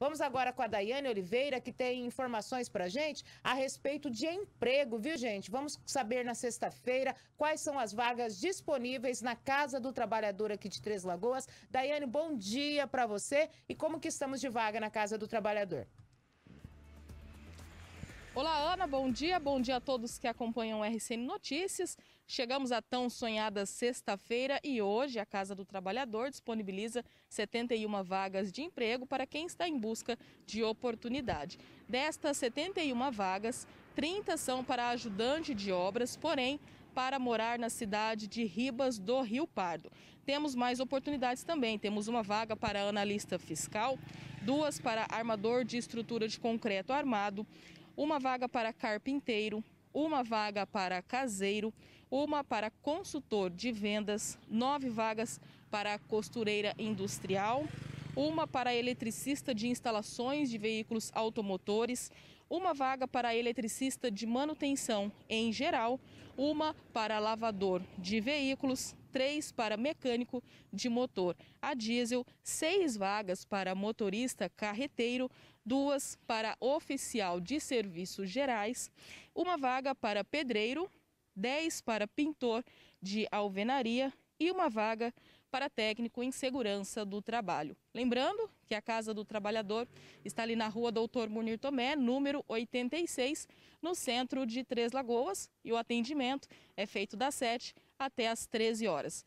Vamos agora com a Daiane Oliveira, que tem informações para gente a respeito de emprego, viu, gente? Vamos saber na sexta-feira quais são as vagas disponíveis na Casa do Trabalhador aqui de Três Lagoas. Daiane, bom dia para você e como que estamos de vaga na Casa do Trabalhador? Olá, Ana, bom dia. Bom dia a todos que acompanham o RCN Notícias. Chegamos à tão sonhada sexta-feira e hoje a Casa do Trabalhador disponibiliza 71 vagas de emprego para quem está em busca de oportunidade. Destas 71 vagas, 30 são para ajudante de obras, porém, para morar na cidade de Ribas do Rio Pardo. Temos mais oportunidades também. Temos uma vaga para analista fiscal, duas para armador de estrutura de concreto armado, uma vaga para carpinteiro, uma vaga para caseiro, uma para consultor de vendas, nove vagas para costureira industrial, uma para eletricista de instalações de veículos automotores, uma vaga para eletricista de manutenção em geral, uma para lavador de veículos, três para mecânico de motor a diesel, seis vagas para motorista carreteiro, duas para oficial de serviços gerais, uma vaga para pedreiro, dez para pintor de alvenaria e uma vaga para para técnico em segurança do trabalho. Lembrando que a Casa do Trabalhador está ali na rua Doutor Munir Tomé, número 86, no centro de Três Lagoas, e o atendimento é feito das 7 até as 13 horas.